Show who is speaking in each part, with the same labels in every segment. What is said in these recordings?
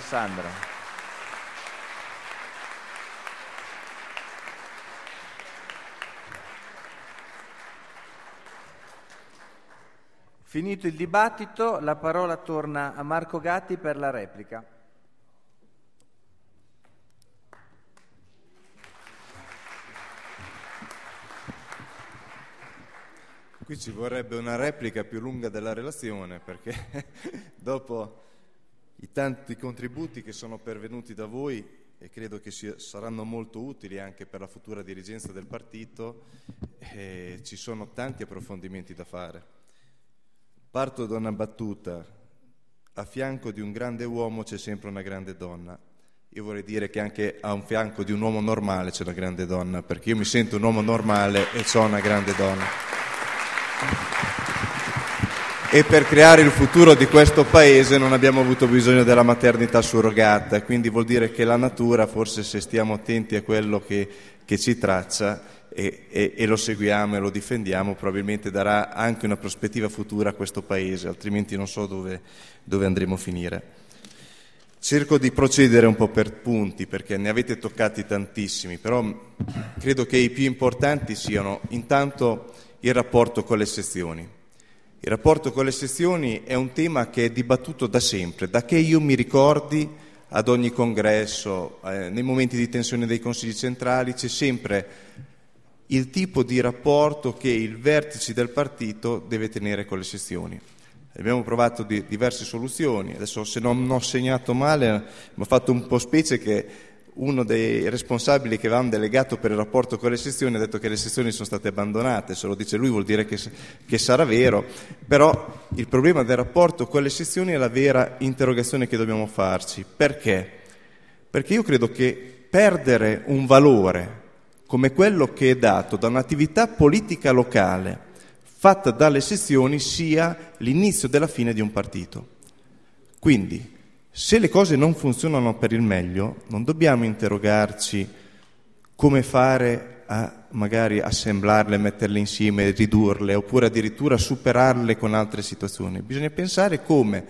Speaker 1: Sandra. Finito il dibattito, la parola torna a Marco Gatti per la replica. Qui ci vorrebbe una replica più lunga della relazione perché dopo i tanti contributi che sono pervenuti da voi e credo che sia, saranno molto utili anche per la futura dirigenza del partito, eh, ci sono tanti approfondimenti da fare. Parto da una battuta, a fianco di un grande uomo c'è sempre una grande donna. Io vorrei dire che anche a un fianco di un uomo normale c'è una grande donna, perché io mi sento un uomo normale e ho una grande donna. Applausi e per creare il futuro di questo paese non abbiamo avuto bisogno della maternità surrogata, quindi vuol dire che la natura, forse se stiamo attenti a quello che, che ci traccia e, e, e, lo seguiamo e lo difendiamo, probabilmente darà anche una prospettiva futura a questo paese, altrimenti non so dove, dove andremo a finire. Cerco di procedere un po' per punti perché ne avete toccati tantissimi, però credo che i più importanti siano intanto il rapporto con le sezioni il rapporto con le sezioni è un tema che è dibattuto da sempre, da che io mi ricordi ad ogni congresso, eh, nei momenti di tensione dei consigli centrali c'è sempre il tipo di rapporto che il vertice del partito deve tenere con le sezioni. Abbiamo provato di, diverse soluzioni, adesso se non ho segnato male mi ha fatto un po' specie che uno dei responsabili che avevamo delegato per il rapporto con le sezioni ha detto che le sezioni sono state abbandonate, se lo dice lui vuol dire che, che, sarà vero, però il problema del rapporto con le sezioni è la vera interrogazione che dobbiamo farci. Perché? Perché io credo che perdere un valore come quello che è dato da un'attività politica locale fatta dalle sezioni sia l'inizio della fine di un partito. Quindi, se le cose non funzionano per il meglio, non dobbiamo interrogarci come fare a magari assemblarle, metterle insieme, ridurle oppure addirittura superarle con altre situazioni. Bisogna pensare come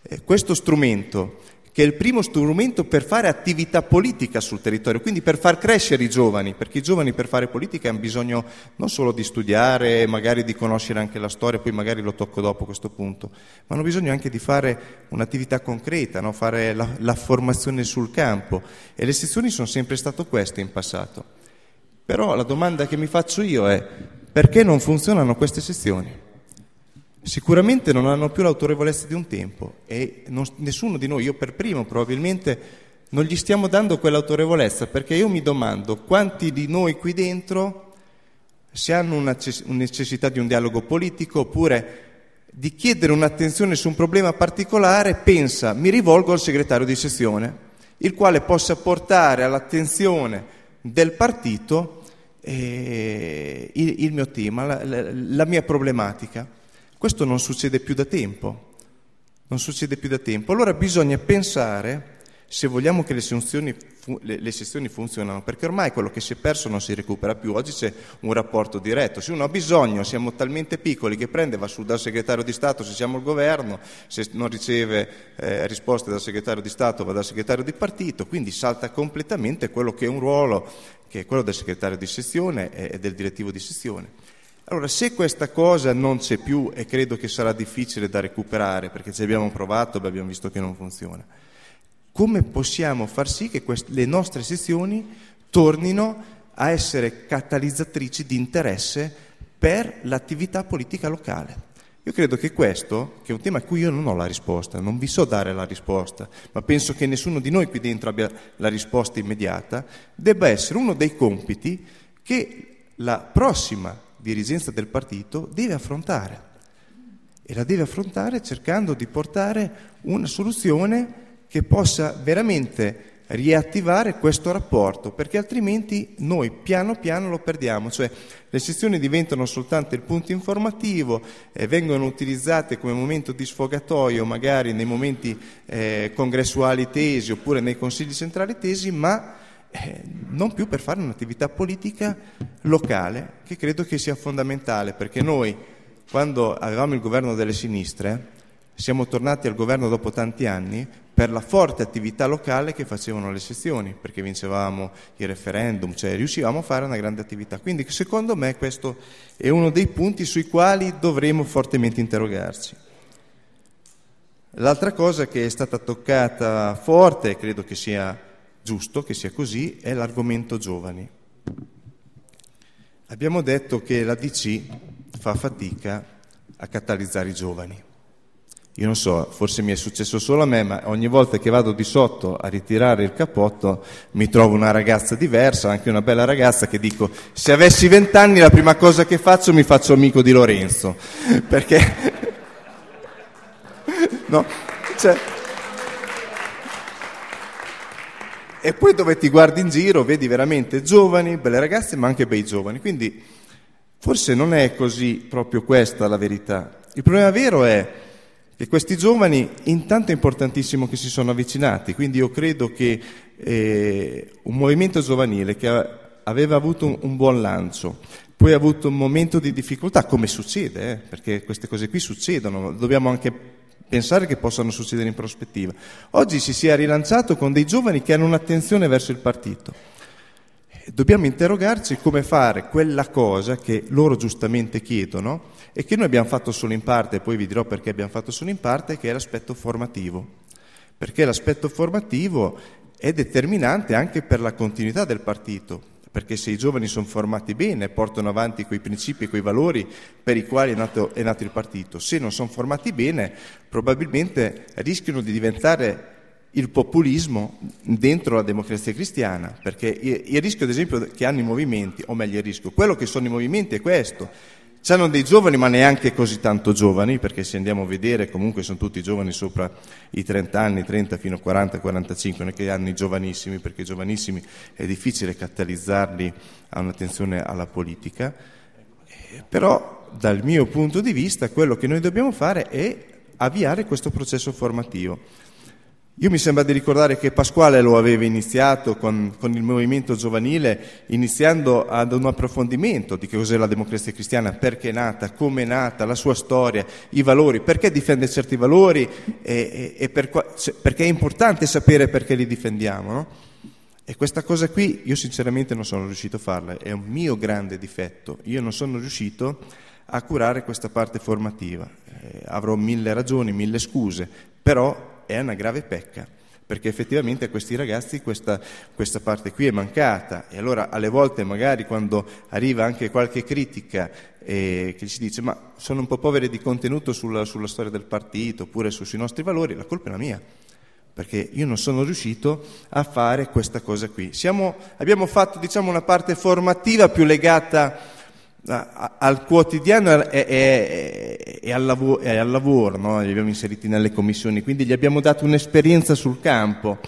Speaker 1: eh, questo strumento che è il primo strumento per fare attività politica sul territorio, quindi per far crescere i giovani, perché i giovani per fare politica hanno bisogno non solo di studiare, magari di conoscere anche la storia, poi magari lo tocco dopo questo punto, ma hanno bisogno anche di fare un'attività concreta, no? fare la, la formazione sul campo e le sezioni sono sempre state queste in passato. Però la domanda che mi faccio io è perché non funzionano queste sezioni? sicuramente non hanno più l'autorevolezza di un tempo e non, nessuno di noi, io per primo probabilmente, non gli stiamo dando quell'autorevolezza perché io mi domando quanti di noi qui dentro se hanno una necessità di un dialogo politico oppure di chiedere un'attenzione su un problema particolare pensa mi rivolgo al segretario di sezione il quale possa portare all'attenzione del partito eh, il, il, mio tema, la, la, la mia problematica. Questo non succede più da tempo. Non succede più da tempo. Allora bisogna pensare, se vogliamo che le sezioni, fun- le sezioni funzionano, perché ormai quello che si è perso non si recupera più. Oggi c'è un rapporto diretto. Se uno ha bisogno, siamo talmente piccoli che prende, va su dal segretario di Stato se siamo il governo, se non riceve eh, risposte dal segretario di Stato va dal segretario di partito, quindi salta completamente quello che è un ruolo, che è quello del segretario di sezione e del direttivo di sezione. Allora, se questa cosa non c'è più, e credo che sarà difficile da recuperare, perché ci abbiamo provato e abbiamo visto che non funziona, come possiamo far sì che quest- le nostre sezioni tornino a essere catalizzatrici di interesse per l'attività politica locale? Io credo che questo, che è un tema a cui io non ho la risposta, non vi so dare la risposta, ma penso che nessuno di noi qui dentro abbia la risposta immediata, debba essere uno dei compiti che la prossima dirigenza del partito deve affrontare e la deve affrontare cercando di portare una soluzione che possa veramente riattivare questo rapporto, perché altrimenti noi piano piano lo perdiamo, cioè le sezioni diventano soltanto il punto informativo, eh, vengono utilizzate come momento di sfogatoio magari nei momenti eh, congressuali tesi oppure nei consigli centrali tesi, ma eh, non più per fare un'attività politica locale che credo che sia fondamentale, perché noi quando avevamo il governo delle sinistre siamo tornati al governo dopo tanti anni per la forte attività locale che facevano le sezioni, perché vincevamo il referendum, cioè riuscivamo a fare una grande attività. Quindi secondo me questo è uno dei punti sui quali dovremo fortemente interrogarci. L'altra cosa che è stata toccata forte, credo che sia giusto che sia così, è l'argomento giovani. Abbiamo detto che la DC fa fatica a catalizzare i giovani. Io non so, forse mi è successo solo a me, ma ogni volta che vado di sotto a ritirare il cappotto mi trovo una ragazza diversa, anche una bella ragazza, che dico, se avessi vent'anni la prima cosa che faccio mi faccio amico di Lorenzo. Perché... no, cioè... e poi dove ti guardi in giro vedi veramente giovani, belle ragazze, ma anche bei giovani. Quindi forse non è così proprio questa la verità. Il problema vero è che questi giovani intanto è importantissimo che si sono avvicinati, quindi io credo che eh, un movimento giovanile che aveva avuto un, un buon lancio, poi ha avuto un momento di difficoltà, come succede, eh, perché queste cose qui succedono, dobbiamo anche pensare che possano succedere in prospettiva. Oggi si sia rilanciato con dei giovani che hanno un'attenzione verso il partito. Eh, dobbiamo interrogarci come fare quella cosa che loro giustamente chiedono e che noi abbiamo fatto solo in parte, e poi vi dirò perché abbiamo fatto solo in parte, che è l'aspetto formativo. Perché l'aspetto formativo è determinante anche per la continuità del partito, perché se i giovani sono formati bene, portano avanti quei principi e quei valori per i quali è nato, è nato il partito, se non sono formati bene probabilmente rischiano di diventare il populismo dentro la democrazia cristiana, perché il rischio ad esempio che hanno i movimenti, o meglio il rischio, quello che sono i movimenti è questo, C'erano dei giovani, ma neanche così tanto giovani, perché se andiamo a vedere comunque sono tutti giovani sopra i 30 anni, 30 fino a 40, 45, non è che hanno i giovanissimi, perché i giovanissimi è difficile catalizzarli a un'attenzione alla politica. Eh, però dal mio punto di vista quello che noi dobbiamo fare è avviare questo processo formativo. Io mi sembra di ricordare che Pasquale lo aveva iniziato con, con, il movimento giovanile, iniziando ad un approfondimento di che cos'è la democrazia cristiana, perché è nata, come è nata, la sua storia, i valori, perché difende certi valori e, e, e per, perché è importante sapere perché li difendiamo. No? E questa cosa qui io sinceramente non sono riuscito a farla, è un mio grande difetto, io non sono riuscito a curare questa parte formativa. Eh, avrò mille ragioni, mille scuse, però è una grave pecca, perché effettivamente a questi ragazzi questa, questa parte qui è mancata e allora alle volte magari quando arriva anche qualche critica eh, che ci dice ma sono un po' povere di contenuto sulla, sulla storia del partito oppure su, sui nostri valori, la colpa è la mia, perché io non sono riuscito a fare questa cosa qui. Siamo, abbiamo fatto diciamo, una parte formativa più legata a al quotidiano è, e, e, al lavoro, e, al lavoro, no? li abbiamo inseriti nelle commissioni, quindi gli abbiamo dato un'esperienza sul campo,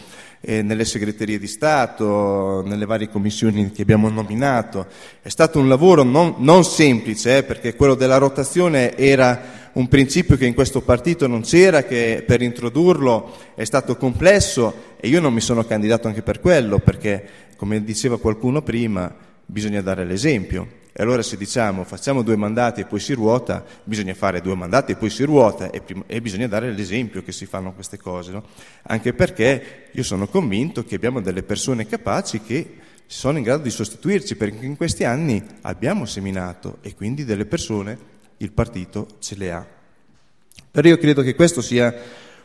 Speaker 1: eh, nelle segreterie di Stato, nelle varie commissioni che abbiamo nominato. È stato un lavoro non, non semplice, eh, perché quello della rotazione era un principio che in questo partito non c'era, che per introdurlo è stato complesso e io non mi sono candidato anche per quello, perché come diceva qualcuno prima, bisogna dare l'esempio. E allora se diciamo facciamo due mandati e poi si ruota, bisogna fare due mandati e poi si ruota e, prim- e bisogna dare l'esempio che si fanno queste cose, no? anche perché io sono convinto che abbiamo delle persone capaci che sono in grado di sostituirci perché in questi anni abbiamo seminato e quindi delle persone il partito ce le ha. Però io credo che questo sia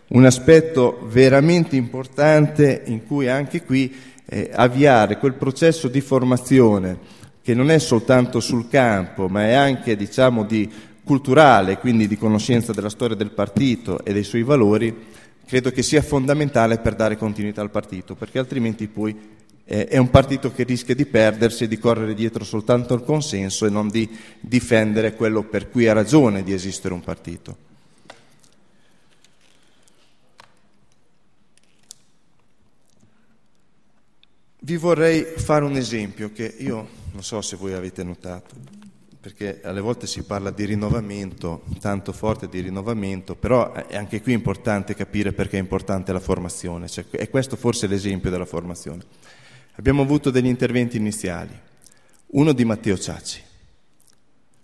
Speaker 1: un aspetto veramente importante in cui anche qui eh, avviare quel processo di formazione che non è soltanto sul campo, ma è anche diciamo, di culturale, quindi di conoscenza della storia del partito e dei suoi valori, credo che sia fondamentale per dare continuità al partito, perché altrimenti poi eh, è un partito che rischia di perdersi e di correre dietro soltanto al consenso e non di difendere quello per cui ha ragione di esistere un partito. Vi vorrei fare un esempio che io non so se voi avete notato, perché alle volte si parla di rinnovamento, tanto forte di rinnovamento, però è anche qui importante capire perché è importante la formazione, cioè, è questo forse l'esempio della formazione. Abbiamo avuto degli interventi iniziali, uno di Matteo Ciacci,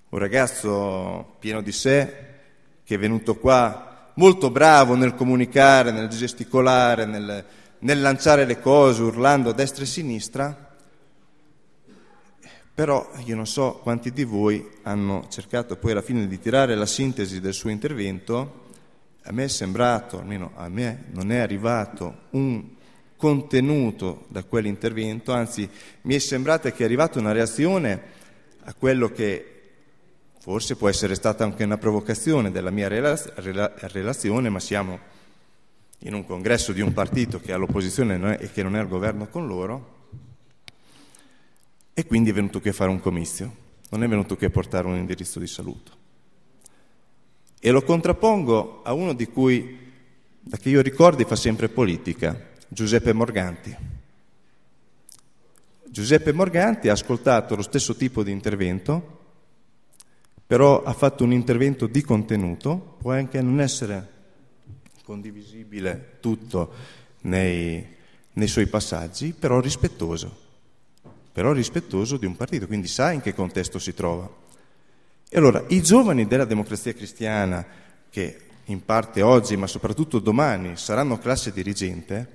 Speaker 1: un ragazzo pieno di sé che è venuto qua molto bravo nel comunicare, nel gesticolare, nel, nel lanciare le cose, urlando a destra e a sinistra, però io non so quanti di voi hanno cercato poi alla fine di tirare la sintesi del suo intervento, a me è sembrato, almeno a me non è arrivato un contenuto da quell'intervento, anzi mi è sembrata che è arrivata una reazione a quello che forse può essere stata anche una provocazione della mia relazione, ma siamo in un congresso di un partito che è all'opposizione e che non è al governo con loro, e quindi è venuto qui a fare un comizio, non è venuto qui a portare un indirizzo di saluto. E lo contrappongo a uno di cui, da che io ricordi, fa sempre politica, Giuseppe Morganti. Giuseppe Morganti ha ascoltato lo stesso tipo di intervento, però ha fatto un intervento di contenuto, può anche non essere condivisibile tutto nei, nei suoi passaggi, però rispettoso però rispettoso di un partito, quindi sa in che contesto si trova. E allora i giovani della democrazia cristiana, che in parte oggi, ma soprattutto domani, saranno classe dirigente,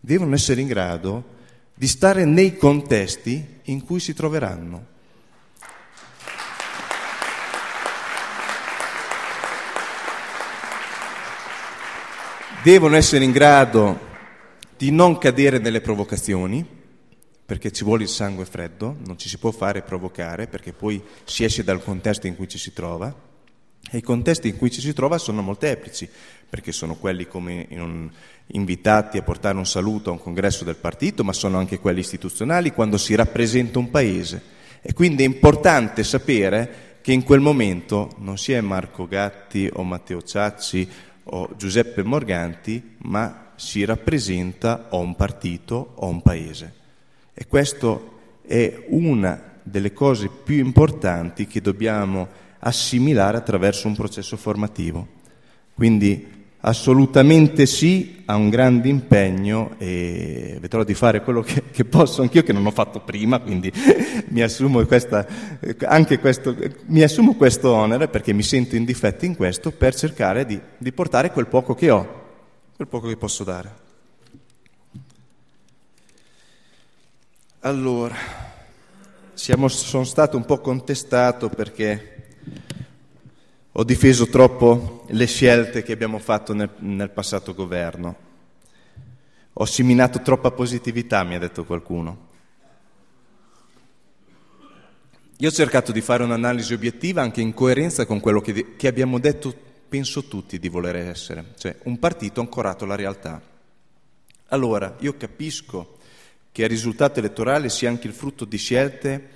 Speaker 1: devono essere in grado di stare nei contesti in cui si troveranno. Devono essere in grado di non cadere nelle provocazioni, perché ci vuole il sangue freddo, non ci si può fare provocare perché poi si esce dal contesto in cui ci si trova e i contesti in cui ci si trova sono molteplici, perché sono quelli come un, invitati a portare un saluto a un congresso del partito, ma sono anche quelli istituzionali quando si rappresenta un paese. E quindi è importante sapere che in quel momento non si è Marco Gatti o Matteo Ciacci o Giuseppe Morganti, ma si rappresenta o un partito o un paese. E questo è una delle cose più importanti che dobbiamo assimilare attraverso un processo formativo. Quindi assolutamente sì a un grande impegno e vedrò di fare quello che, che posso anch'io che non ho fatto prima, quindi mi assumo, questa, anche questo, mi assumo questo onere perché mi sento in difetto in questo per cercare di, di portare quel poco che ho, quel poco che posso dare. Allora, siamo, sono stato un po' contestato perché ho difeso troppo le scelte che abbiamo fatto nel, nel passato governo. Ho seminato troppa positività, mi ha detto qualcuno. Io ho cercato di fare un'analisi obiettiva anche in coerenza con quello che, che abbiamo detto, penso tutti, di voler essere, cioè un partito ancorato alla realtà. Allora, io capisco che il risultato elettorale sia anche il frutto di scelte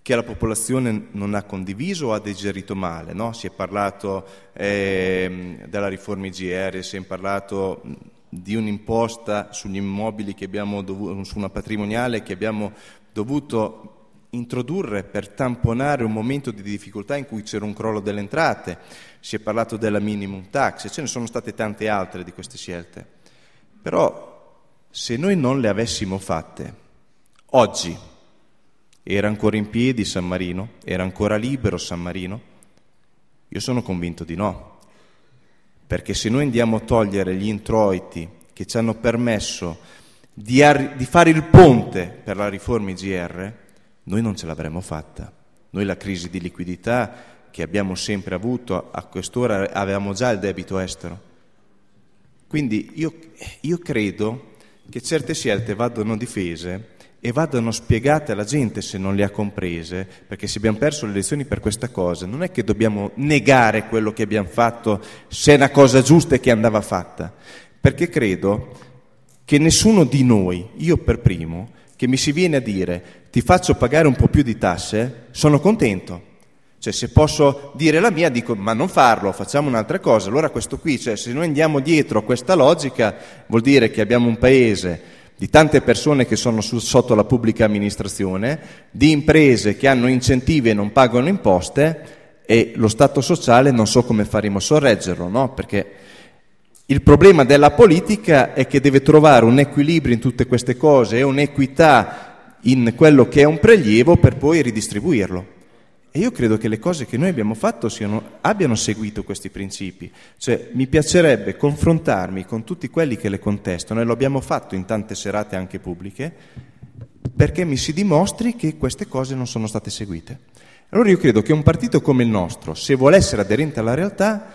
Speaker 1: che la popolazione non ha condiviso o ha digerito male. No? Si è parlato eh, della riforma IGR, si è parlato di un'imposta sugli immobili che abbiamo dovuto, su una patrimoniale che abbiamo dovuto introdurre per tamponare un momento di difficoltà in cui c'era un crollo delle entrate, si è parlato della minimum tax, ce ne sono state tante altre di queste scelte. Però se noi non le avessimo fatte, oggi era ancora in piedi San Marino? Era ancora libero San Marino? Io sono convinto di no, perché se noi andiamo a togliere gli introiti che ci hanno permesso di, ar- di fare il ponte per la riforma IGR, noi non ce l'avremmo fatta. Noi la crisi di liquidità che abbiamo sempre avuto, a quest'ora avevamo già il debito estero. Quindi io, io credo che certe scelte vadano difese e vadano spiegate alla gente se non le ha comprese, perché se abbiamo perso le elezioni per questa cosa, non è che dobbiamo negare quello che abbiamo fatto se è una cosa giusta e che andava fatta, perché credo che nessuno di noi, io per primo, che mi si viene a dire ti faccio pagare un po' più di tasse, sono contento cioè, se posso dire la mia, dico ma non farlo, facciamo un'altra cosa. Allora questo qui, cioè, se noi andiamo dietro a questa logica, vuol dire che abbiamo un paese di tante persone che sono su, sotto la pubblica amministrazione, di imprese che hanno incentivi e non pagano imposte e lo Stato sociale non so come faremo a sorreggerlo, no? Perché il problema della politica è che deve trovare un equilibrio in tutte queste cose e un'equità in quello che è un prelievo per poi ridistribuirlo. E io credo che le cose che noi abbiamo fatto siano, abbiano seguito questi principi. Cioè, mi piacerebbe confrontarmi con tutti quelli che le contestano, e lo abbiamo fatto in tante serate anche pubbliche, perché mi si dimostri che queste cose non sono state seguite. Allora io credo che un partito come il nostro, se vuole essere aderente alla realtà,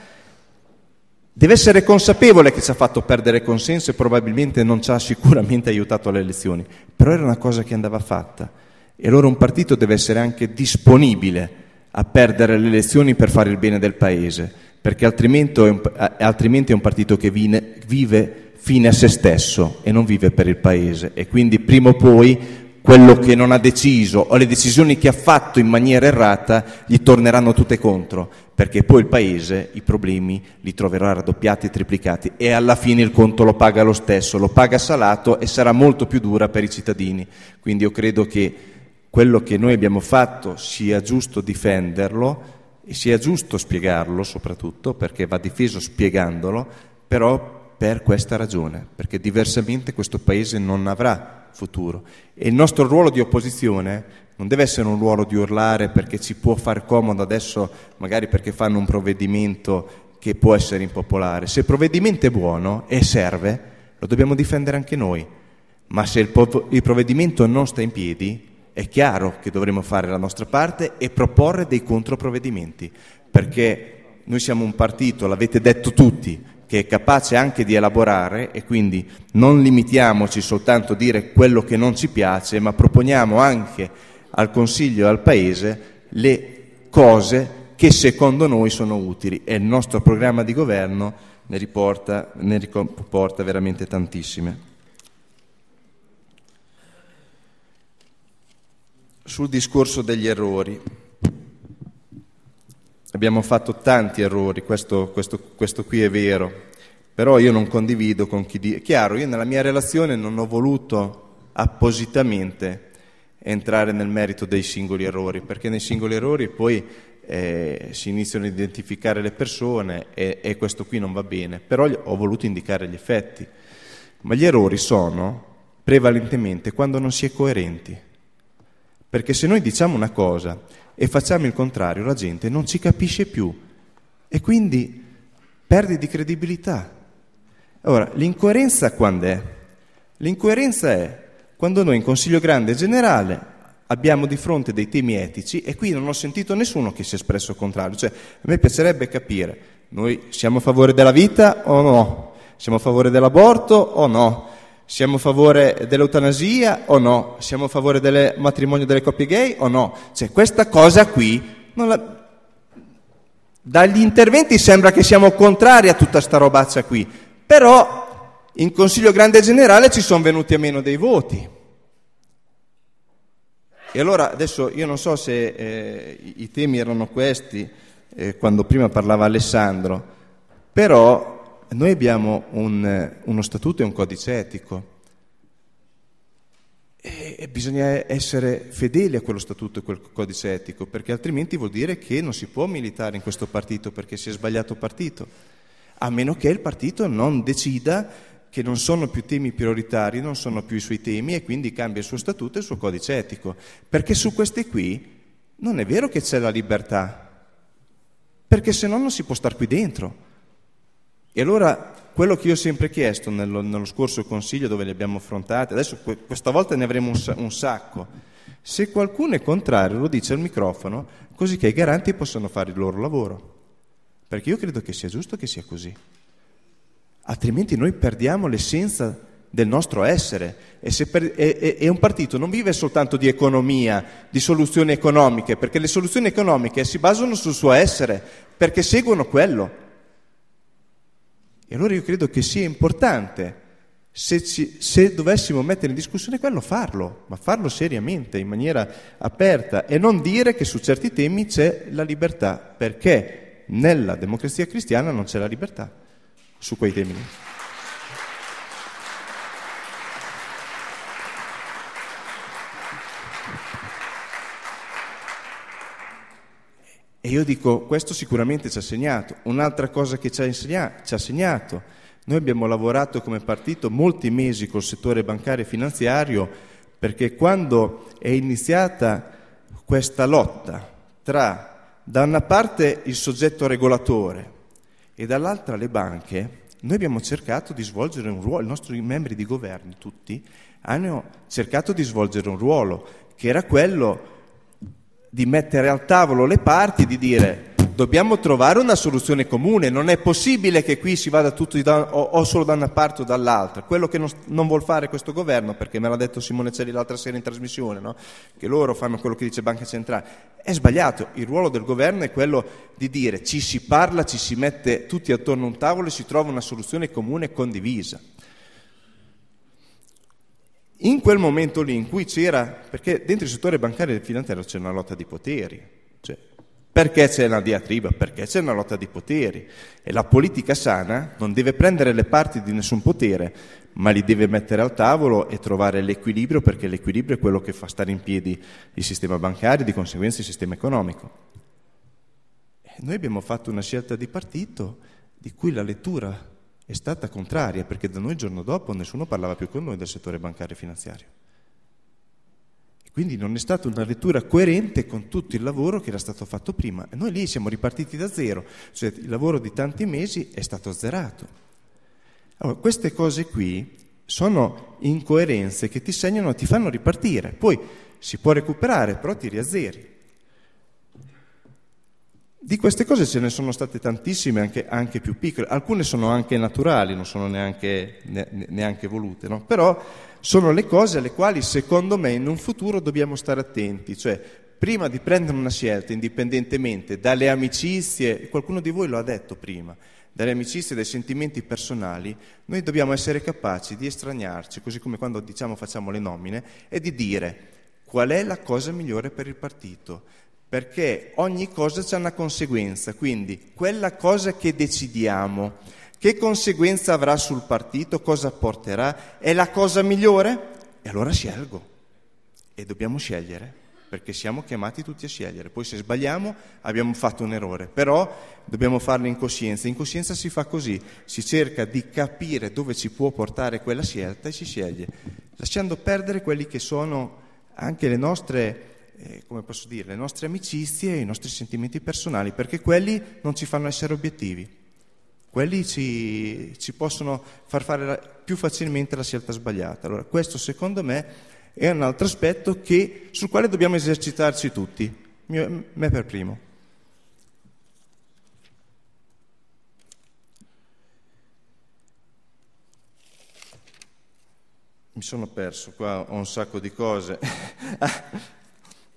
Speaker 1: deve essere consapevole che ci ha fatto perdere consenso e probabilmente non ci ha sicuramente aiutato alle elezioni, però era una cosa che andava fatta. E allora un partito deve essere anche disponibile a perdere le elezioni per fare il bene del Paese, perché altrimenti è un, altrimenti è un partito che vine, vive fine a se stesso e non vive per il Paese. E quindi prima o poi quello che non ha deciso o le decisioni che ha fatto in maniera errata gli torneranno tutte contro, perché poi il Paese i problemi li troverà raddoppiati, e triplicati e alla fine il conto lo paga lo stesso, lo paga salato e sarà molto più dura per i cittadini. Quindi io credo che quello che noi abbiamo fatto sia giusto difenderlo e sia giusto spiegarlo soprattutto perché va difeso spiegandolo, però per questa ragione, perché diversamente questo Paese non avrà futuro. E il nostro ruolo di opposizione non deve essere un ruolo di urlare perché ci può far comodo adesso, magari perché fanno un provvedimento che può essere impopolare. Se il provvedimento è buono e serve, lo dobbiamo difendere anche noi. Ma se il, pov- il provvedimento non sta in piedi, è chiaro che dovremo fare la nostra parte e proporre dei controprovvedimenti, perché noi siamo un partito, l'avete detto tutti, che è capace anche di elaborare e quindi non limitiamoci soltanto a dire quello che non ci piace, ma proponiamo anche al Consiglio e al Paese le cose che secondo noi sono utili e il nostro programma di governo ne riporta, ne riporta veramente tantissime. sul discorso degli errori. Abbiamo fatto tanti errori, questo, questo, questo qui è vero, però io non condivido con chi dice... Chiaro, io nella mia relazione non ho voluto appositamente entrare nel merito dei singoli errori, perché nei singoli errori poi eh, si iniziano a identificare le persone e, e, questo qui non va bene, però ho voluto indicare gli effetti. Ma gli errori sono prevalentemente quando non si è coerenti. Perché se noi diciamo una cosa e facciamo il contrario, la gente non ci capisce più e quindi perde di credibilità. Ora, l'incoerenza quando è? L'incoerenza è quando noi in Consiglio Grande Generale abbiamo di fronte dei temi etici e qui non ho sentito nessuno che si è espresso contrario. Cioè, a me piacerebbe capire, noi siamo a favore della vita o no? Siamo a favore dell'aborto o no? Siamo a favore dell'eutanasia o no? Siamo a favore del matrimonio delle coppie gay o no? Cioè, questa cosa qui, la... dagli interventi sembra che siamo contrari a tutta sta robaccia qui, però in Consiglio Grande Generale ci sono venuti a meno dei voti. E allora adesso io non so se eh, i temi erano questi eh, quando prima parlava Alessandro, però noi abbiamo un, eh, uno statuto e un codice etico e bisogna essere fedeli a quello statuto e a quel codice etico, perché altrimenti vuol dire che non si può militare in questo partito perché si è sbagliato partito, a meno che il partito non decida che non sono più temi prioritari, non sono più i suoi temi e quindi cambia il suo statuto e il suo codice etico, perché su queste qui non è vero che c'è la libertà, perché se no non si può stare qui dentro. E allora quello che io ho sempre chiesto nello, nello scorso consiglio dove li abbiamo affrontati, adesso questa volta ne avremo un, un, sacco, se qualcuno è contrario lo dice al microfono così che i garanti possano fare il loro lavoro, perché io credo che sia giusto che sia così, altrimenti noi perdiamo l'essenza del nostro essere e, per- e-, e-, e un partito non vive soltanto di economia, di soluzioni economiche, perché le soluzioni economiche si basano sul suo essere, perché seguono quello. E allora io credo che sia importante, se, ci, se, dovessimo mettere in discussione quello, farlo, ma farlo seriamente, in maniera aperta e non dire che su certi temi c'è la libertà, perché nella democrazia cristiana non c'è la libertà su quei temi. E io dico, questo sicuramente ci ha segnato. Un'altra cosa che ci ha, insegnato, ci ha segnato, noi abbiamo lavorato come partito molti mesi col settore bancario e finanziario perché quando è iniziata questa lotta tra da una parte il soggetto regolatore e dall'altra le banche, noi abbiamo cercato di svolgere un ruolo, i nostri membri di governo tutti hanno cercato di svolgere un ruolo che era quello di mettere al tavolo le parti, di dire dobbiamo trovare una soluzione comune, non è possibile che qui si vada tutti da, o, o, solo da una parte o dall'altra, quello che non, non vuole fare questo governo, perché me l'ha detto Simone Celli l'altra sera in trasmissione, no? che loro fanno quello che dice Banca Centrale, è sbagliato, il ruolo del governo è quello di dire ci si parla, ci si mette tutti attorno a un tavolo e si trova una soluzione comune e condivisa in quel momento lì in cui c'era, perché dentro il settore bancario e finanziario c'è una lotta di poteri, cioè, perché c'è una diatriba, perché c'è una lotta di poteri e la politica sana non deve prendere le parti di nessun potere, ma li deve mettere al tavolo e trovare l'equilibrio perché l'equilibrio è quello che fa stare in piedi il sistema bancario e di conseguenza il sistema economico. E noi abbiamo fatto una scelta di partito di cui la lettura è stata contraria perché da noi il giorno dopo nessuno parlava più con noi del settore bancario e finanziario. quindi non è stata una lettura coerente con tutto il lavoro che era stato fatto prima. E noi lì siamo ripartiti da zero, cioè il lavoro di tanti mesi è stato zerato. Allora, queste cose qui sono incoerenze che ti segnano, ti fanno ripartire. Poi si può recuperare, però ti riazzeri. Di queste cose ce ne sono state tantissime, anche, anche più piccole, alcune sono anche naturali, non sono neanche, ne, neanche volute, no? però sono le cose alle quali secondo me in un futuro dobbiamo stare attenti, cioè prima di prendere una scelta, indipendentemente dalle amicizie, qualcuno di voi lo ha detto prima, dalle amicizie, dai sentimenti personali, noi dobbiamo essere capaci di estraniarci, così come quando diciamo facciamo le nomine, e di dire qual è la cosa migliore per il partito perché ogni cosa c'è una conseguenza, quindi quella cosa che decidiamo, che conseguenza avrà sul partito, cosa porterà, è la cosa migliore? E allora scelgo. E dobbiamo scegliere, perché siamo chiamati tutti a scegliere. Poi se sbagliamo abbiamo fatto un errore, però dobbiamo farlo in coscienza. In coscienza si fa così, si cerca di capire dove ci può portare quella scelta e si sceglie, lasciando perdere quelli che sono anche le nostre eh, come posso dire, le nostre amicizie e i nostri sentimenti personali, perché quelli non ci fanno essere obiettivi, quelli ci, ci possono far fare la, più facilmente la scelta sbagliata. Allora, questo secondo me è un altro aspetto che, sul quale dobbiamo esercitarci tutti, mio, me per primo. Mi sono perso, qua ho un sacco di cose.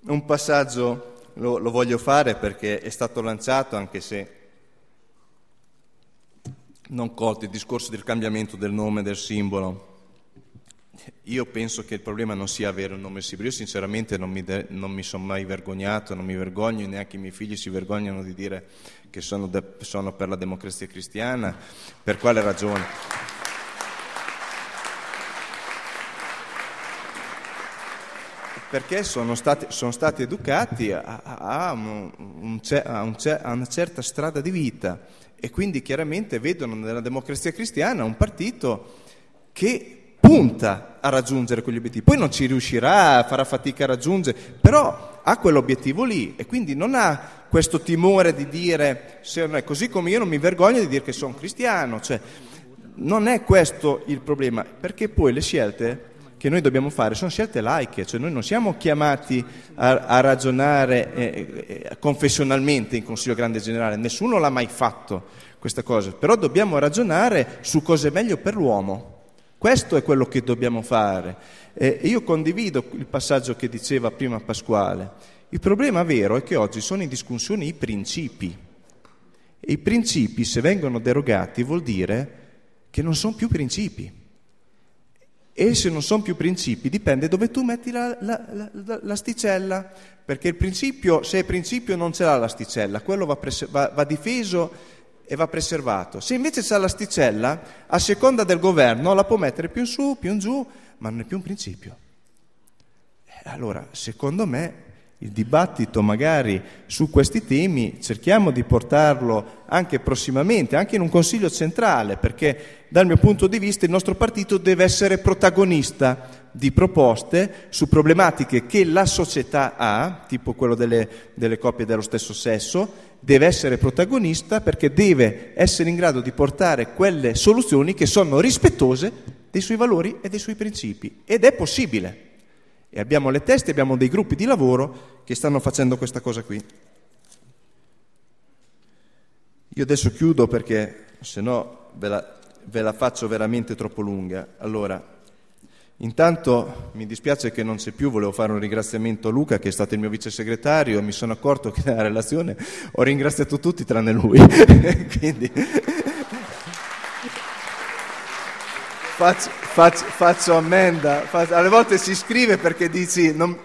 Speaker 1: Un passaggio lo, lo voglio fare perché è stato lanciato, anche se non colto, il discorso del cambiamento del nome, del simbolo. Io penso che il problema non sia avere un nome simbolo. Io sinceramente non mi, de- mi, sono mai vergognato, non mi vergogno, neanche i miei figli si vergognano di dire che sono, de- sono per la democrazia cristiana. Per quale ragione? perché sono stati, sono stati educati a, a, un, a, un, a, una certa strada di vita e quindi chiaramente vedono nella democrazia cristiana un partito che punta a raggiungere quegli obiettivi. Poi non ci riuscirà, farà fatica a raggiungere, però ha quell'obiettivo lì e quindi non ha questo timore di dire, se non è così come io non mi vergogno di dire che sono cristiano, cioè non è questo il problema, perché poi le scelte che noi dobbiamo fare sono scelte laiche, cioè noi non siamo chiamati a, a ragionare eh, eh confessionalmente in Consiglio Grande Generale, nessuno l'ha mai fatto questa cosa, però dobbiamo ragionare su cosa è meglio per l'uomo. Questo è quello che dobbiamo fare. Eh, io condivido il passaggio che diceva prima Pasquale. Il problema vero è che oggi sono in discussione i principi. E i principi, se vengono derogati, vuol dire che non sono più principi. E se non sono più principi, dipende dove tu metti la, la, la, l'asticella, perché il principio, se è principio non ce l'ha l'asticella, quello va, pres- va, va difeso e va preservato. Se invece c'è l'asticella, a seconda del governo la può mettere più in su, più in giù, ma non è più un principio. Allora, secondo me, il dibattito magari su questi temi, cerchiamo di portarlo anche prossimamente, anche in un Consiglio centrale, perché dal mio punto di vista il nostro partito deve essere protagonista di proposte su problematiche che la società ha, tipo quello delle, delle coppie dello stesso sesso, deve essere protagonista perché deve essere in grado di portare quelle soluzioni che sono rispettose dei suoi valori e dei suoi principi. Ed è possibile. E abbiamo le teste, abbiamo dei gruppi di lavoro che stanno facendo questa cosa qui. Io adesso chiudo perché se no ve la, ve la faccio veramente troppo lunga. Allora, Intanto mi dispiace che non c'è più, volevo fare un ringraziamento a Luca che è stato il mio vice segretario, mi sono accorto che nella relazione ho ringraziato tutti tranne lui, quindi Faccio, faccio, faccio ammenda, faccio, alle volte si scrive perché dici non,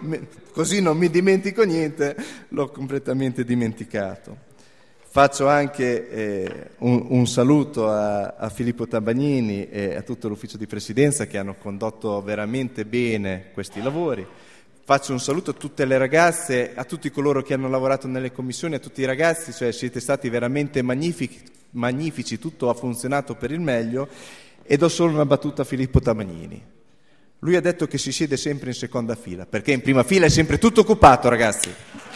Speaker 1: così non mi dimentico niente, l'ho completamente dimenticato. Faccio anche eh, un, un, saluto a, a, Filippo Tabagnini e a tutto l'ufficio di presidenza che hanno condotto veramente bene questi lavori. Faccio un saluto a tutte le ragazze, a tutti coloro che hanno lavorato nelle commissioni, a tutti i ragazzi, cioè siete stati veramente magnifici, magnifici tutto ha funzionato per il meglio e do solo una battuta a Filippo Tamagnini. Lui ha detto che si siede sempre in seconda fila, perché in prima fila è sempre tutto occupato, ragazzi.